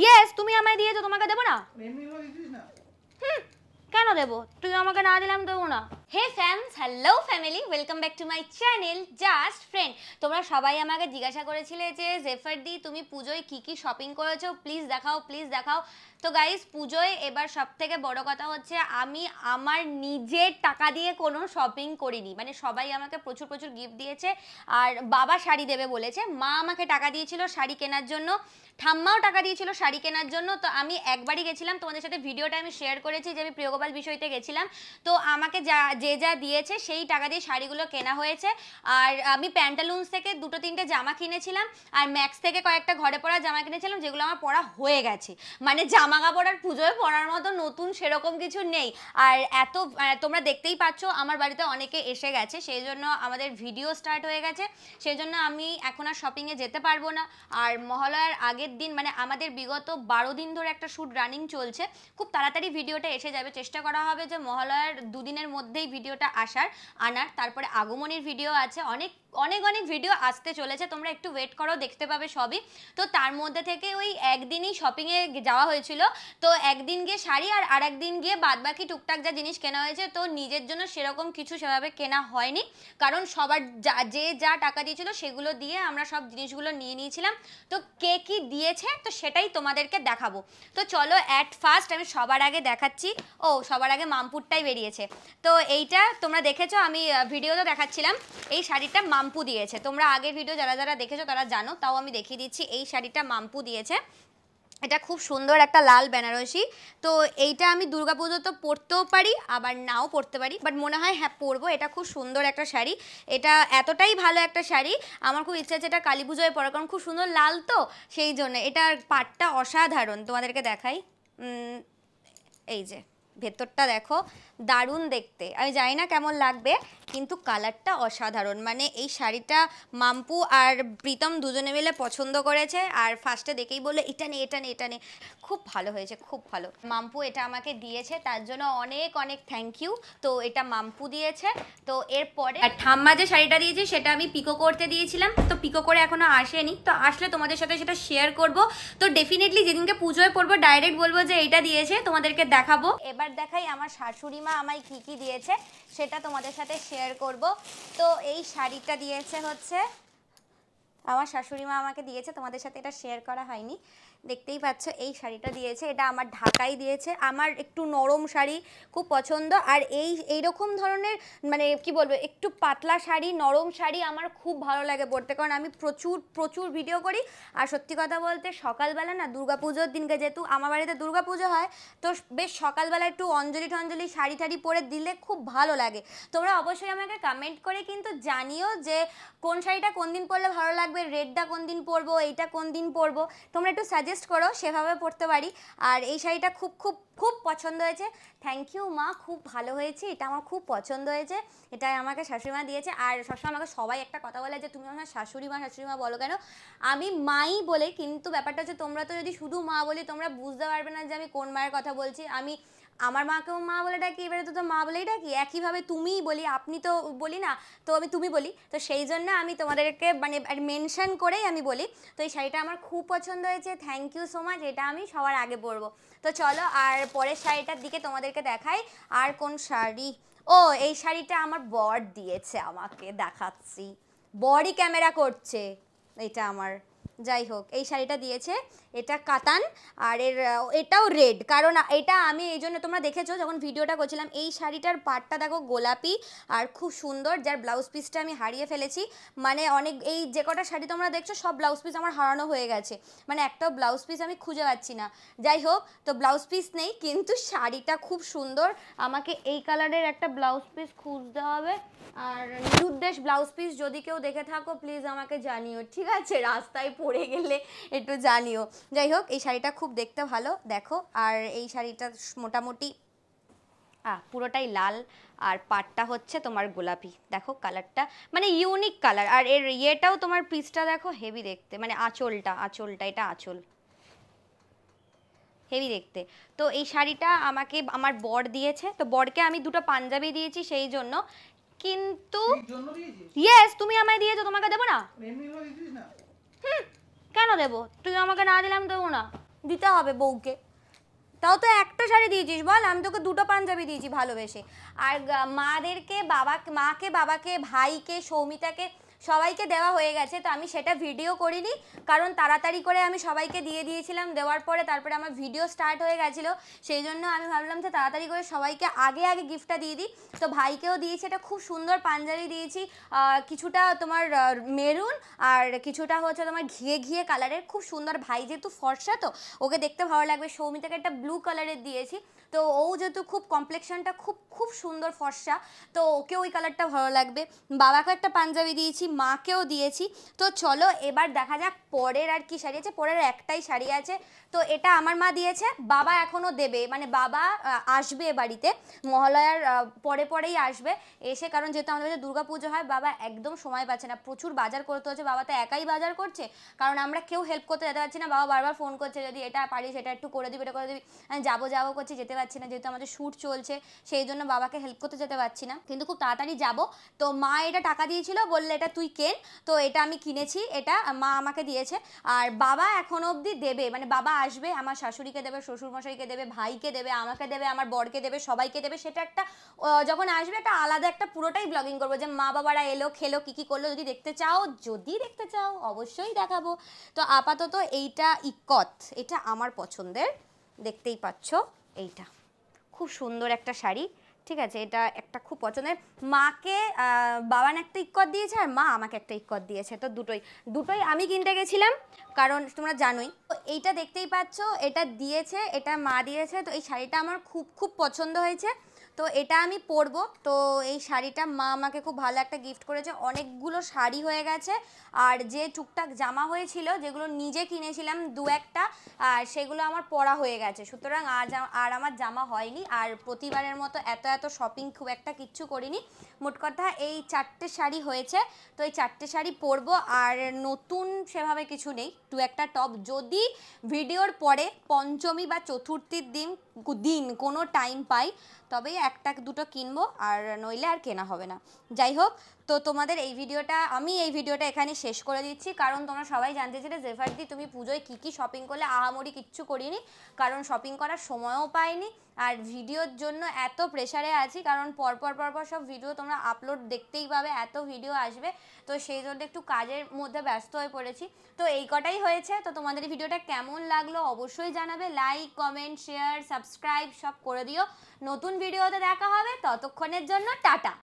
yes তুমি আমায় দিয়েছো তোমাকে দেবো না কেন দেবো তুই আমাকে না দিলাম দেবো না hey fans hello family welcome back to my channel just friend তোমরা সবাই আমাকে জিজ্ঞাসা করেছিলে যে জেফার দি তুমি পুজোয় কি কি শপিং করেছো প্লিজ দেখাও প্লিজ দেখাও তো গাইজ পুজোয় এবার সব থেকে বড় কথা হচ্ছে আমি আমার নিজের টাকা দিয়ে কোনো শপিং করিনি মানে সবাই আমাকে প্রচুর প্রচুর গিফট দিয়েছে আর বাবা শাড়ি দেবে বলেছে মা আমাকে টাকা দিয়েছিল শাড়ি কেনার জন্য ঠাম্মাও টাকা দিয়েছিল শাড়ি কেনার জন্য তো আমি একবারই গেছিলাম তোমাদের সাথে ভিডিওটা আমি শেয়ার করেছি যে আমি প্রিয়গোপাল বিষয়তে গেছিলাম তো আমাকে যা যে যা দিয়েছে সেই টাকা দিয়ে শাড়িগুলো কেনা হয়েছে আর আমি প্যান্টালুন্স থেকে দুটো তিনটে জামা কিনেছিলাম আর ম্যাক্স থেকে কয়েকটা ঘরে পড়া জামা কিনেছিলাম যেগুলো আমার পরা হয়ে গেছে মানে জামা কাপড় আর পুজোয় পরার মতো নতুন সেরকম কিছু নেই আর এত মানে তোমরা দেখতেই পাচ্ছ আমার বাড়িতে অনেকে এসে গেছে সেই জন্য আমাদের ভিডিও স্টার্ট হয়ে গেছে সেই জন্য আমি এখন আর শপিংয়ে যেতে পারবো না আর মহালয়ার আগে আগের দিন মানে আমাদের বিগত বারো দিন ধরে একটা শ্যুট রানিং চলছে খুব তাড়াতাড়ি ভিডিওটা এসে যাবে চেষ্টা করা হবে যে মহালয়ার দুদিনের মধ্যেই ভিডিওটা আসার আনার তারপরে আগমনের ভিডিও আছে অনেক অনেক অনেক ভিডিও আসতে চলেছে তোমরা একটু ওয়েট করো দেখতে পাবে সবই তো তার মধ্যে থেকে ওই একদিনই শপিংয়ে যাওয়া হয়েছিল তো একদিন গিয়ে শাড়ি আর আর একদিন গিয়ে বাদবাকি টুকটাক যা জিনিস কেনা হয়েছে তো নিজের জন্য সেরকম কিছু সেভাবে কেনা হয়নি কারণ সবার যা যে যা টাকা দিয়েছিল সেগুলো দিয়ে আমরা সব জিনিসগুলো নিয়ে নিয়েছিলাম তো কে কী দিয়েছে তো সেটাই তোমাদেরকে দেখাবো তো চলো অ্যাট ফার্স্ট আমি সবার আগে দেখাচ্ছি ও সবার আগে মামপুরটাই বেরিয়েছে তো এইটা তোমরা দেখেছো আমি ভিডিওতে দেখাচ্ছিলাম এই শাড়িটা মাম্পু দিয়েছে তোমরা আগের ভিডিও যারা যারা দেখেছো তারা জানো তাও আমি দেখিয়ে দিচ্ছি এই শাড়িটা মাম্পু দিয়েছে এটা খুব সুন্দর একটা লাল বেনারসি তো এইটা আমি দুর্গাপুজো তো পরতেও পারি আবার নাও পরতে পারি বাট মনে হয় হ্যাঁ পরবো এটা খুব সুন্দর একটা শাড়ি এটা এতটাই ভালো একটা শাড়ি আমার খুব ইচ্ছা আছে এটা কালী পুজোয় পরে কারণ খুব সুন্দর লাল তো সেই জন্য এটার পাটটা অসাধারণ তোমাদেরকে দেখাই এই যে ভেতরটা দেখো দারুণ দেখতে আমি জানি না কেমন লাগবে কিন্তু কালারটা অসাধারণ মানে এই শাড়িটা মাম্পু আর প্রীতম দুজনে মিলে পছন্দ করেছে আর ফার্স্টে দেখেই বললো এটা নে এটা নে এটা নে খুব ভালো হয়েছে খুব ভালো মাম্পু এটা আমাকে দিয়েছে তার জন্য অনেক অনেক থ্যাংক ইউ তো এটা মাম্পু দিয়েছে তো এরপরে আর ঠাম্মা যে শাড়িটা দিয়েছে সেটা আমি পিকো করতে দিয়েছিলাম তো পিকো করে এখনও আসেনি তো আসলে তোমাদের সাথে সেটা শেয়ার করব তো ডেফিনেটলি যেদিনকে পুজোয় পড়বো ডাইরেক্ট বলবো যে এটা দিয়েছে তোমাদেরকে দেখাবো এবার দেখাই আমার শাশুড়ি মা আমায় কি কি দিয়েছে সেটা তোমাদের সাথে শেয়ার করব তো এই শাড়িটা দিয়েছে হচ্ছে আমার শাশুড়ি মা আমাকে দিয়েছে তোমাদের সাথে এটা শেয়ার করা হয়নি দেখতেই পাচ্ছ এই শাড়িটা দিয়েছে এটা আমার ঢাকাই দিয়েছে আমার একটু নরম শাড়ি খুব পছন্দ আর এই এইরকম ধরনের মানে কি বলবো একটু পাতলা শাড়ি নরম শাড়ি আমার খুব ভালো লাগে পড়তে কারণ আমি প্রচুর প্রচুর ভিডিও করি আর সত্যি কথা বলতে সকালবেলা না দুর্গাপুজোর দিনকে যেহেতু আমার বাড়িতে দুর্গাপুজো হয় তো বেশ সকালবেলা একটু অঞ্জলি টঞ্জলি শাড়ি টাড়ি পরে দিলে খুব ভালো লাগে তোমরা অবশ্যই আমাকে কমেন্ট করে কিন্তু জানিও যে কোন শাড়িটা কোন দিন পরলে ভালো লাগবে থাকবে রেডটা কোন দিন পরবো এইটা কোন দিন পরবো তোমরা একটু সাজেস্ট করো সেভাবে পড়তে পারি আর এই শাড়িটা খুব খুব খুব পছন্দ হয়েছে থ্যাংক ইউ মা খুব ভালো হয়েছে এটা আমার খুব পছন্দ হয়েছে এটা আমাকে শাশুড়িমা দিয়েছে আর সবসময় আমাকে সবাই একটা কথা বলে যে তুমি আমার শাশুড়ি মা শাশুড়ি মা বলো কেন আমি মাই বলে কিন্তু ব্যাপারটা হচ্ছে তোমরা তো যদি শুধু মা বলি তোমরা বুঝতে পারবে না যে আমি কোন মায়ের কথা বলছি আমি আমার মাকেও মা বলে ডাকি এবারে তো তো মা বলেই ডাকি একইভাবে তুমিই বলি আপনি তো বলি না তো আমি তুমি বলি তো সেই জন্য আমি তোমাদেরকে মানে মেনশন করেই আমি বলি তো এই শাড়িটা আমার খুব পছন্দ হয়েছে থ্যাংক ইউ সো মাচ এটা আমি সবার আগে পরবো তো চলো আর পরের শাড়িটার দিকে তোমাদেরকে দেখাই আর কোন শাড়ি ও এই শাড়িটা আমার বর দিয়েছে আমাকে দেখাচ্ছি বরই ক্যামেরা করছে এটা আমার যাই হোক এই শাড়িটা দিয়েছে এটা কাতান আর এর এটাও রেড কারণ এটা আমি এই জন্য তোমরা দেখেছো যখন ভিডিওটা করছিলাম এই শাড়িটার পাটটা দেখো গোলাপি আর খুব সুন্দর যার ব্লাউজ পিসটা আমি হারিয়ে ফেলেছি মানে অনেক এই যে কটা শাড়ি তোমরা দেখছো সব ব্লাউজ পিস আমার হারানো হয়ে গেছে মানে একটাও ব্লাউজ পিস আমি খুঁজে পাচ্ছি না যাই হোক তো ব্লাউজ পিস নেই কিন্তু শাড়িটা খুব সুন্দর আমাকে এই কালারের একটা ব্লাউজ পিস খুঁজতে হবে আর নিরুদ্দেশ ব্লাউজ পিস যদি কেউ দেখে থাকো প্লিজ আমাকে জানিও ঠিক আছে রাস্তায় পরে গেলে একটু জানিও যাই হোক এই শাড়িটা খুব দেখতে ভালো দেখো আর এই শাড়িটা মোটামুটি পুরোটাই লাল আর পাটটা হচ্ছে তোমার গোলাপি দেখো কালারটা মানে ইউনিক কালার আর এর ইয়েটাও তোমার পিসটা দেখো হেভি দেখতে মানে আঁচলটা আঁচলটা এটা আঁচল হেভি দেখতে তো এই শাড়িটা আমাকে আমার বর দিয়েছে তো বরকে আমি দুটো পাঞ্জাবি দিয়েছি সেই জন্য কিন্তু ইয়েস তুমি আমায় দিয়েছো তোমাকে দেবো না কেন দেবো তুই আমাকে না দিলে আমি দেবো না দিতে হবে বউকে তাও তো একটা শাড়ি দিয়েছিস বল আমি তোকে দুটো পাঞ্জাবি দিয়েছি ভালোবেসে আর মাদেরকে বাবা মাকে বাবাকে ভাইকে সৌমিতাকে সবাইকে দেওয়া হয়ে গেছে তো আমি সেটা ভিডিও করিনি কারণ তাড়াতাড়ি করে আমি সবাইকে দিয়ে দিয়েছিলাম দেওয়ার পরে তারপরে আমার ভিডিও স্টার্ট হয়ে গেছিলো সেই জন্য আমি ভাবলাম যে তাড়াতাড়ি করে সবাইকে আগে আগে গিফটটা দিয়ে দিই তো ভাইকেও দিয়েছি এটা খুব সুন্দর পাঞ্জাবি দিয়েছি কিছুটা তোমার মেরুন আর কিছুটা হচ্ছে তোমার ঘিয়ে ঘিয়ে কালারের খুব সুন্দর ভাই যেহেতু ফর্সা তো ওকে দেখতে ভালো লাগবে সৌমিতাকে একটা ব্লু কালারের দিয়েছি তো ও যেহেতু খুব কমপ্লেকশনটা খুব খুব সুন্দর ফর্সা তো ওকে ওই কালারটা ভালো লাগবে বাবাকে একটা পাঞ্জাবি দিয়েছি মাকেও দিয়েছি তো চলো এবার দেখা যাক পরের আর কি শাড়ি আছে পরের একটাই শাড়ি আছে তো এটা আমার মা দিয়েছে বাবা এখনও দেবে মানে বাবা আসবে বাড়িতে মহালয়ার পরে পরেই আসবে এসে কারণ যেহেতু আমাদের কাছে দুর্গাপুজো হয় বাবা একদম সময় পাচ্ছে না প্রচুর বাজার করতে হচ্ছে বাবা তো একাই বাজার করছে কারণ আমরা কেউ হেল্প করতে যেতে পারছি না বাবা বারবার ফোন করছে যদি এটা পারিস এটা একটু করে দিবি এটা করে দিবি যাবো যাবো করছি যেতে পারছি না যেহেতু আমাদের শ্যুট চলছে সেই জন্য বাবাকে হেল্প করতে যেতে পারছি না কিন্তু খুব তাড়াতাড়ি যাব তো মা এটা টাকা দিয়েছিল বললে এটা তুই কেন তো এটা আমি কিনেছি এটা মা আমাকে দিয়েছে আর বাবা এখন অবধি দেবে মানে বাবা আসবে আমার শাশুড়িকে দেবে শ্বশুরমশাইকে দেবে ভাইকে দেবে আমাকে দেবে আমার বরকে দেবে সবাইকে দেবে সেটা একটা যখন আসবে একটা আলাদা একটা পুরোটাই ব্লগিং করবো যে মা বাবারা এলো খেলো কী কী করলো যদি দেখতে চাও যদি দেখতে চাও অবশ্যই দেখাবো তো আপাতত এইটা ইকত এটা আমার পছন্দের দেখতেই পাচ্ছ এইটা খুব সুন্দর একটা শাড়ি ঠিক আছে এটা একটা খুব পছন্দের মাকে বাবান একটা ইক্কত দিয়েছে আর মা আমাকে একটা ইক্কত দিয়েছে তো দুটোই দুটোই আমি কিনতে গেছিলাম কারণ তোমরা জানোই তো এইটা দেখতেই পাচ্ছ এটা দিয়েছে এটা মা দিয়েছে তো এই শাড়িটা আমার খুব খুব পছন্দ হয়েছে তো এটা আমি পরবো তো এই শাড়িটা মা আমাকে খুব ভালো একটা গিফট করেছে অনেকগুলো শাড়ি হয়ে গেছে আর যে টুকটাক জামা হয়েছিল যেগুলো নিজে কিনেছিলাম দু একটা আর সেগুলো আমার পরা হয়ে গেছে সুতরাং আজ আর আমার জামা হয়নি আর প্রতিবারের মতো এত এত শপিং খুব একটা কিচ্ছু করিনি মোট কথা এই চারটে শাড়ি হয়েছে তো এই চারটে শাড়ি পরবো আর নতুন সেভাবে কিছু নেই দু একটা টপ যদি ভিডিওর পরে পঞ্চমী বা চতুর্থীর দিন দিন কোনো টাইম পাই তবেই একটা দুটো কিনবো আর নইলে আর কেনা হবে না যাই হোক তো তোমাদের এই ভিডিওটা আমি এই ভিডিওটা এখানে শেষ করে দিচ্ছি কারণ তোমরা সবাই জানতে চেলে জেফারদি তুমি পুজোয় কী কী শপিং করলে আহামরি কিচ্ছু করিনি কারণ শপিং করার সময়ও পাইনি আর ভিডিওর জন্য এত প্রেশারে আছি কারণ পরপর পরপর সব ভিডিও তোমরা আপলোড দেখতেই পাবে এত ভিডিও আসবে তো সেই জন্য একটু কাজের মধ্যে ব্যস্ত হয়ে পড়েছি তো এই কটাই হয়েছে তো তোমাদের এই ভিডিওটা কেমন লাগলো অবশ্যই জানাবে লাইক কমেন্ট শেয়ার সাবস্ক্রাইব সব করে দিও নতুন ভিডিওতে দেখা হবে ততক্ষণের জন্য টাটা